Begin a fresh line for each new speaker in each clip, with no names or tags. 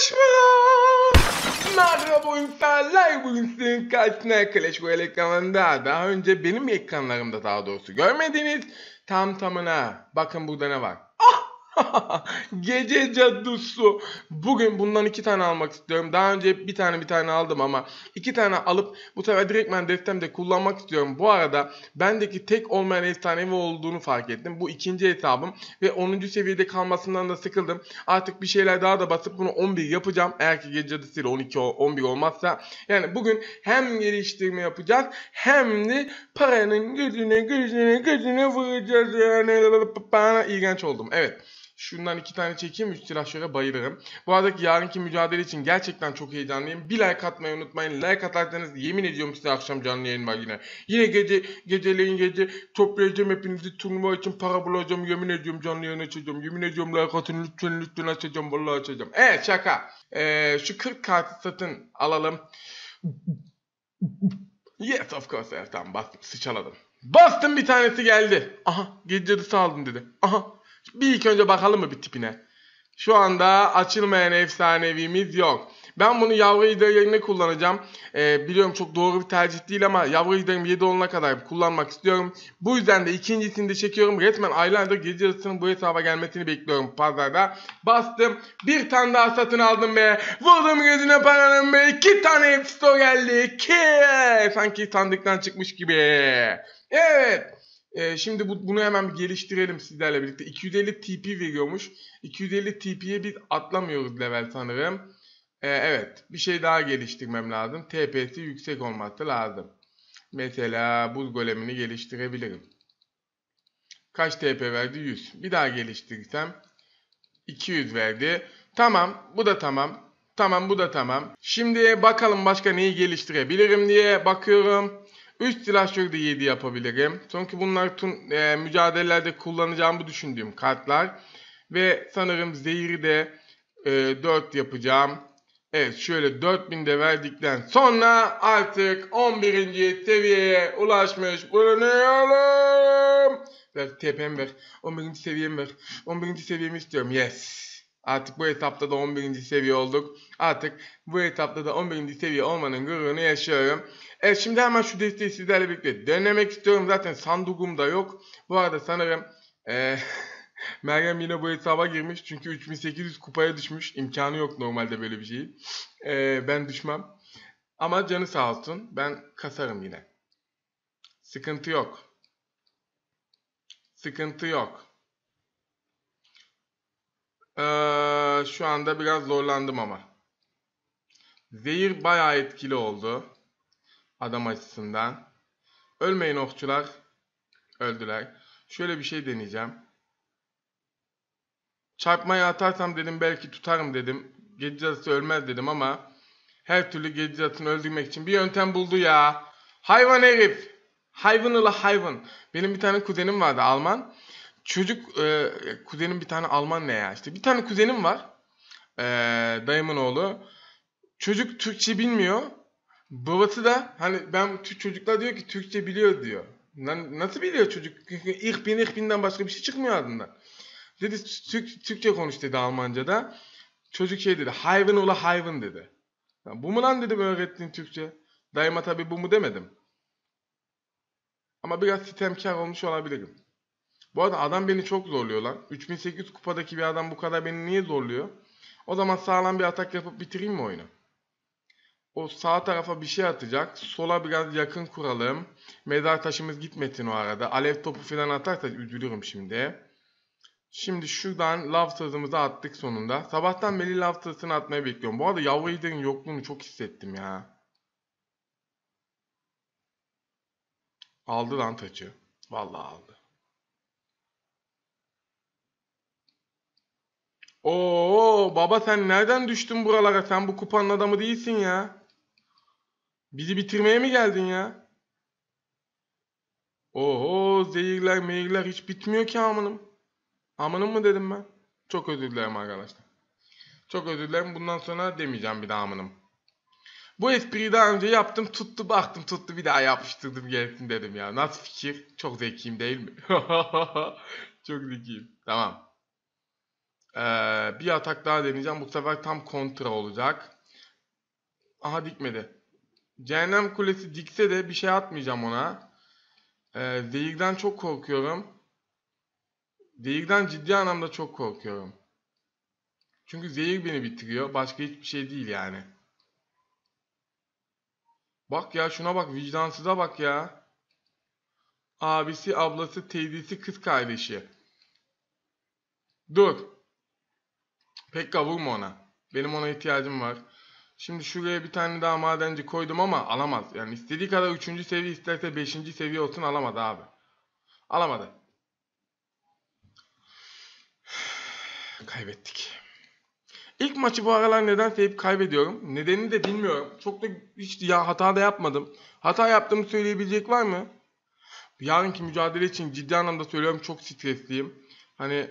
Konuşma! Merhaba insanlar, bugün sizin karşısına Clash Royale ekranlarında, daha önce benim ekranlarımda daha doğrusu görmediğiniz tam tamına, bakın burada ne var. Gece cadısı. Bugün bundan iki tane almak istiyorum. Daha önce bir tane bir tane aldım ama iki tane alıp bu sefer direkt destemde kullanmak istiyorum. Bu arada bendeki tek olmayan efsanevi olduğunu fark ettim. Bu ikinci hesabım ve 10. seviyede kalmasından da sıkıldım. Artık bir şeyler daha da basıp bunu 11 yapacağım. Eğer ki gece cadısıyla 12 11 olmazsa. Yani bugün hem geliştirme yapacağız hem de paranın gözüne gözüne gözüne vuracağız. Yani bana iğrenç oldum. Evet. Şundan iki tane çekeyim üst silah şöyle bayılırım. Bu aradaki yarınki mücadele için gerçekten çok heyecanlıyım. Bir like atmayı unutmayın. Like atarsanız yemin ediyorum size akşam canlı yayın var yine. Yine gece geceleyin gece toplayacağım hepinizi turnuva için para bulacağım. Yemin ediyorum canlı yayın açacağım. Yemin ediyorum like atın lütfen lütfen açacağım. Vallahi açacağım. Evet şaka. Ee, şu 40 kartı satın alalım. Yes of course. Evet, tamam bastım sıçaladım. Bastım bir tanesi geldi. Aha gece yarısı aldım dedi. Aha bir ilk önce bakalım mı bir tipine? Şu anda açılmayan efsanevimiz yok. Ben bunu yavru lider kullanacağım. Ee, biliyorum çok doğru bir tercih değil ama yavru liderim 7 olana kadar kullanmak istiyorum. Bu yüzden de ikincisini de çekiyorum. Resmen aylardır gece yarısının bu hesaba gelmesini bekliyorum pazarda. Bastım. Bir tane daha satın aldım be. Vurdum gözüne paranın be. İki tane App geldi. İki. Sanki sandıktan çıkmış gibi. Evet. E, şimdi bu, bunu hemen bir geliştirelim sizlerle birlikte. 250 TP veriyormuş. 250 TP'ye bir atlamıyoruz level sanırım. E, evet bir şey daha geliştirmem lazım. TP'si yüksek olması lazım. Mesela buz golemini geliştirebilirim. Kaç TP verdi? 100. Bir daha geliştirsem 200 verdi. Tamam bu da tamam. Tamam bu da tamam. Şimdi bakalım başka neyi geliştirebilirim diye bakıyorum. 3 silah şurada 7 yapabilirim. Çünkü bunlar tüm, e, mücadelelerde kullanacağımı düşündüğüm kartlar. Ve sanırım zehri de e, 4 yapacağım. Evet şöyle 4000 de verdikten sonra artık 11. seviyeye ulaşmış bulunuyorum. Ver tepem ver. 11. seviyemi ver. 11. seviyemi istiyorum. Yes. Artık bu etapta da 11. seviye olduk. Artık bu etapta da 11. seviye olmanın gururunu yaşıyorum. Evet şimdi hemen şu desteği sizlerle birlikte denemek istiyorum. Zaten sandugum da yok. Bu arada sanırım ee, Meryem yine bu hesaba girmiş. Çünkü 3800 kupaya düşmüş. İmkanı yok normalde böyle bir şey. Ee, ben düşmem. Ama canı sağ olsun. Ben kasarım yine. Sıkıntı yok. Sıkıntı yok. Ee, şu anda biraz zorlandım ama. Zehir bayağı etkili oldu. Adam açısından. Ölmeyin okçular. Öldüler. Şöyle bir şey deneyeceğim. Çarpmayı atarsam dedim belki tutarım dedim. Gece ölmez dedim ama her türlü gece cadısını öldürmek için bir yöntem buldu ya. Hayvan herif. Hayvan ıla hayvan. Benim bir tane kuzenim vardı Alman çocuk e, kuzenim bir tane Alman ne ya işte bir tane kuzenim var e, dayımın oğlu çocuk Türkçe bilmiyor babası da hani ben çocuklar diyor ki Türkçe biliyor diyor Lan nasıl biliyor çocuk ilk bin ilk binden başka bir şey çıkmıyor adından dedi Türk, Türkçe konuş dedi Almanca'da çocuk şey dedi hayvan ola hayvan dedi bu mu lan dedim öğrettiğin Türkçe dayıma tabi bu mu demedim ama biraz sitemkar olmuş olabilirim. Bu arada adam beni çok zorluyor lan. 3800 kupadaki bir adam bu kadar beni niye zorluyor? O zaman sağlam bir atak yapıp bitireyim mi oyunu? O sağ tarafa bir şey atacak. Sola biraz yakın kuralım. Mezar taşımız gitmesin o arada. Alev topu falan atarsa üzülürüm şimdi. Şimdi şuradan lav tazımızı attık sonunda. Sabahtan beri lav tazısını atmayı bekliyorum. Bu arada yavru liderin yokluğunu çok hissettim ya. Aldı lan taçı. Vallahi aldı. Oo baba sen nereden düştün buralara? Sen bu kupanın adamı değilsin ya. Bizi bitirmeye mi geldin ya? Oho zehirler meyirler hiç bitmiyor ki amınım. Amınım mı dedim ben? Çok özür dilerim arkadaşlar. Çok özür dilerim bundan sonra demeyeceğim bir daha amınım. Bu espriyi daha önce yaptım tuttu baktım tuttu bir daha yapıştırdım gelsin dedim ya. Nasıl fikir? Çok zekiyim değil mi? Çok zekiyim. Tamam. Ee, bir atak daha deneyeceğim. Bu sefer tam kontra olacak. Aha dikmedi. Cehennem kulesi dikse de bir şey atmayacağım ona. Ee, zehirden çok korkuyorum. Zehirden ciddi anlamda çok korkuyorum. Çünkü zehir beni bitiriyor. Başka hiçbir şey değil yani. Bak ya şuna bak. Vicdansıza bak ya. Abisi, ablası, teyzesi, kız kardeşi. Dur. Pek kavurma ona. Benim ona ihtiyacım var. Şimdi şuraya bir tane daha madenci koydum ama alamaz. Yani istediği kadar 3. seviye isterse 5. seviye olsun alamadı abi. Alamadı. Kaybettik. İlk maçı bu aralar neden sevip kaybediyorum. Nedenini de bilmiyorum. Çok da hiç ya hata da yapmadım. Hata yaptığımı söyleyebilecek var mı? Yarınki mücadele için ciddi anlamda söylüyorum çok stresliyim. Hani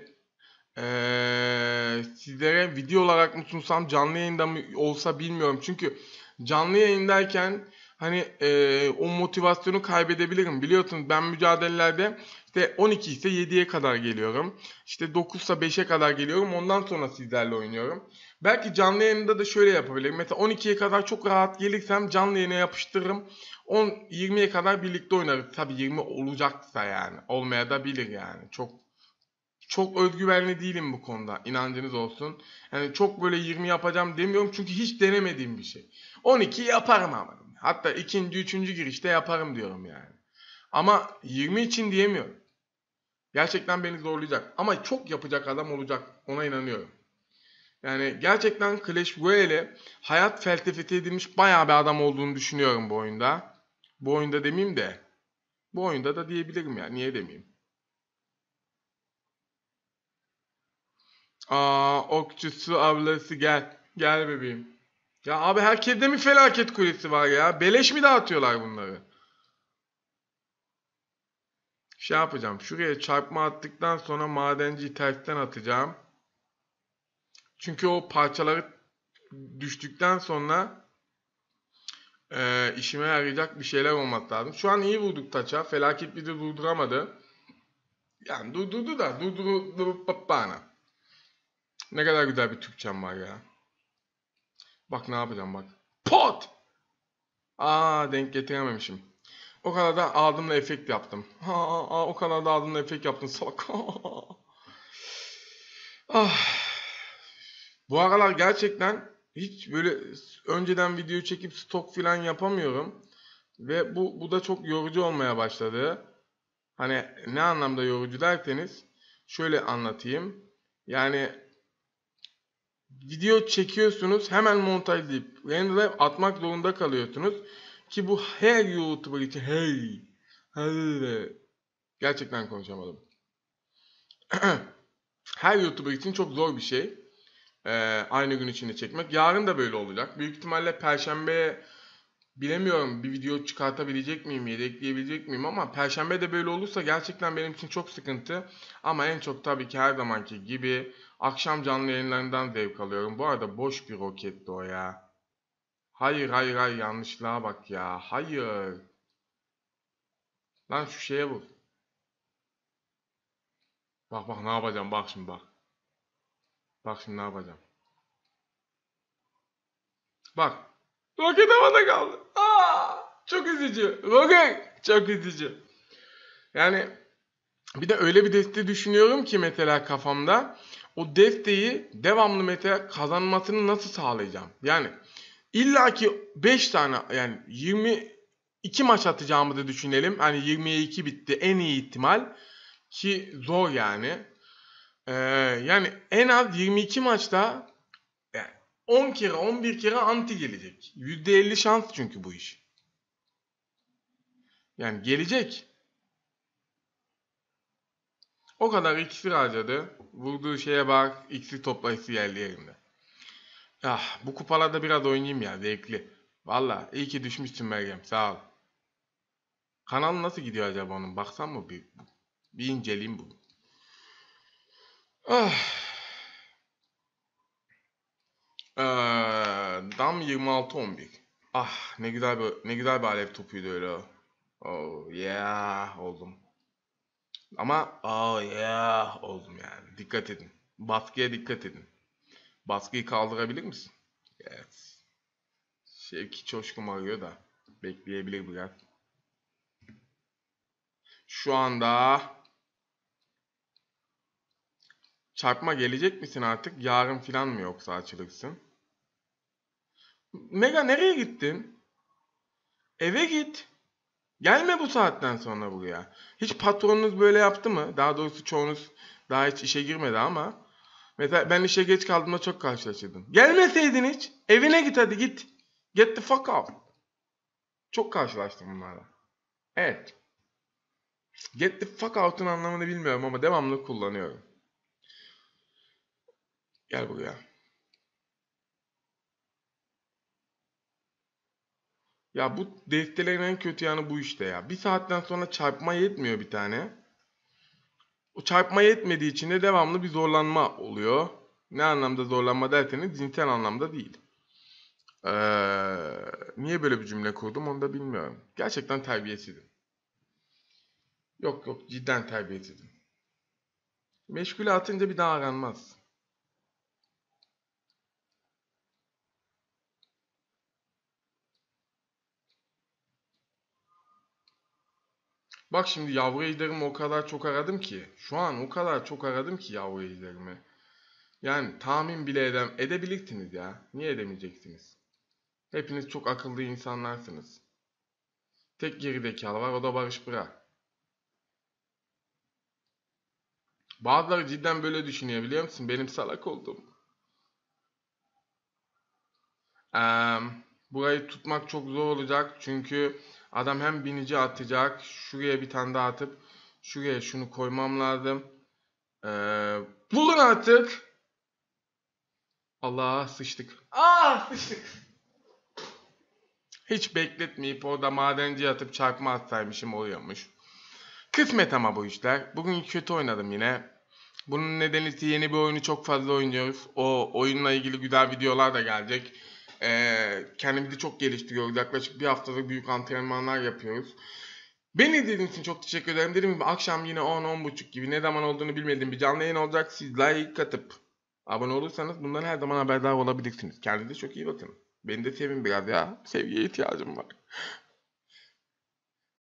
sizlere video olarak mı sunsam canlı yayında mı olsa bilmiyorum. Çünkü canlı yayındayken hani e, o motivasyonu kaybedebilirim. Biliyorsunuz ben mücadelelerde işte 12 ise 7'ye kadar geliyorum. İşte 9 ise 5'e kadar geliyorum. Ondan sonra sizlerle oynuyorum. Belki canlı yayında da şöyle yapabilirim. Mesela 12'ye kadar çok rahat gelirsem canlı yayına yapıştırırım. 10 20'ye kadar birlikte oynarız. tabi 20 olacaksa yani. Olmaya da bilir yani. Çok çok özgüvenli değilim bu konuda. İnancınız olsun. Yani çok böyle 20 yapacağım demiyorum çünkü hiç denemediğim bir şey. 12 yaparım ama. Hatta ikinci, üçüncü girişte yaparım diyorum yani. Ama 20 için diyemiyorum. Gerçekten beni zorlayacak. Ama çok yapacak adam olacak. Ona inanıyorum. Yani gerçekten Clash Royale hayat felsefesi edilmiş bayağı bir adam olduğunu düşünüyorum bu oyunda. Bu oyunda demeyeyim de. Bu oyunda da diyebilirim ya. Niye demeyeyim? Aa okçusu ablası gel. Gel bebeğim. Ya abi herkeste mi felaket kulesi var ya? Beleş mi dağıtıyorlar bunları? Şey yapacağım. Şuraya çarpma attıktan sonra madenciyi tersten atacağım. Çünkü o parçaları düştükten sonra e, işime yarayacak bir şeyler olmak lazım. Şu an iyi vurduk taça. Felaket bizi durduramadı. Yani durdurdu da durdurup bana. Ne kadar güzel bir Türkçem var ya. Bak ne yapacağım bak. Pot! Aa denk getirememişim. O kadar da ağzımla efekt yaptım. Ha, aa, o kadar da ağzımla efekt yaptım salak. ah. Bu aralar gerçekten hiç böyle önceden video çekip stok filan yapamıyorum. Ve bu, bu da çok yorucu olmaya başladı. Hani ne anlamda yorucu derseniz şöyle anlatayım. Yani video çekiyorsunuz hemen montajlayıp renderlayıp atmak zorunda kalıyorsunuz. Ki bu her YouTuber için hey, hey gerçekten konuşamadım. her YouTuber için çok zor bir şey. Ee, aynı gün içinde çekmek. Yarın da böyle olacak. Büyük ihtimalle Perşembe'ye bilemiyorum bir video çıkartabilecek miyim, ekleyebilecek miyim ama Perşembe de böyle olursa gerçekten benim için çok sıkıntı. Ama en çok tabii ki her zamanki gibi akşam canlı yayınlarından zevk alıyorum. Bu arada boş bir roketti o ya. Hayır hayır hayır yanlışlığa bak ya. Hayır. Lan şu şeye vur. Bak bak ne yapacağım bak şimdi bak. Bak şimdi ne yapacağım. Bak Roket havada kaldı. Aa, çok üzücü. Roket çok üzücü. Yani bir de öyle bir deste düşünüyorum ki mesela kafamda o desteği devamlı mesela kazanmasını nasıl sağlayacağım? Yani illa ki 5 tane yani 22 maç atacağımı da düşünelim. Hani 22 bitti en iyi ihtimal ki zor yani. Ee, yani en az 22 maçta 10 kere 11 kere anti gelecek. %50 şans çünkü bu iş. Yani gelecek. O kadar iksir harcadı. Vurduğu şeye bak. iksir toplayısı yerli yerinde. Ah bu kupalarda biraz oynayayım ya zevkli. Valla iyi ki düşmüşsün Meryem sağ ol. Kanal nasıl gidiyor acaba onun? Baksam mı bir, bir inceleyeyim bunu. Ah dam 26-11. Ah ne güzel bir ne güzel bir alev topuydu öyle. Oh yeah oldum. Ama oh yeah oldum yani. Dikkat edin. Baskıya dikkat edin. Baskıyı kaldırabilir misin? Evet. Şevki Çoşkum arıyor da. Bekleyebilir biraz. Şu anda Çarpma gelecek misin artık? Yarın filan mı yoksa açılıksın? Mega nereye gittin? Eve git. Gelme bu saatten sonra buraya. Hiç patronunuz böyle yaptı mı? Daha doğrusu çoğunuz daha hiç işe girmedi ama. Mesela ben işe geç kaldığımda çok karşılaşırdım. Gelmeseydin hiç. Evine git hadi git. Get the fuck out. Çok karşılaştım bunlarla. Evet. Get the fuck out'un anlamını bilmiyorum ama devamlı kullanıyorum. Gel buraya. Ya bu destelerin en kötü yanı bu işte ya. Bir saatten sonra çarpma yetmiyor bir tane. O çarpma yetmediği için de devamlı bir zorlanma oluyor. Ne anlamda zorlanma derseniz cinsel anlamda değil. Ee, niye böyle bir cümle kurdum onu da bilmiyorum. Gerçekten terbiyesizim. Yok yok cidden terbiyesizim. Meşgule atınca bir daha aranmaz. Bak şimdi yavru ejderimi o kadar çok aradım ki. Şu an o kadar çok aradım ki yavru ejderimi. Yani tahmin bile edem edebilirsiniz ya. Niye edemeyeceksiniz? Hepiniz çok akıllı insanlarsınız. Tek gerizekalı var o da Barış Bıra. Bazıları cidden böyle düşünüyor biliyor musun? Benim salak oldum. Ee, burayı tutmak çok zor olacak çünkü Adam hem binici atacak. Şuraya bir tane daha atıp şuraya şunu koymam lazım. Ee, bulun artık. Allah sıçtık. Ah sıçtık. Hiç bekletmeyip orada madenci atıp çarpma atsaymışım oluyormuş. Kısmet ama bu işler. Bugün kötü oynadım yine. Bunun nedeni yeni bir oyunu çok fazla oynuyoruz. O oyunla ilgili güzel videolar da gelecek. E, kendimizi çok geliştiriyoruz. Yaklaşık bir haftada büyük antrenmanlar yapıyoruz. Beni izlediğiniz için çok teşekkür ederim. Dediğim gibi akşam yine 10-10.30 gibi ne zaman olduğunu bilmediğim bir canlı yayın olacak. Siz like atıp abone olursanız bundan her zaman haberdar olabilirsiniz. Kendinize çok iyi bakın. Beni de sevin biraz ya. Sevgiye ihtiyacım var.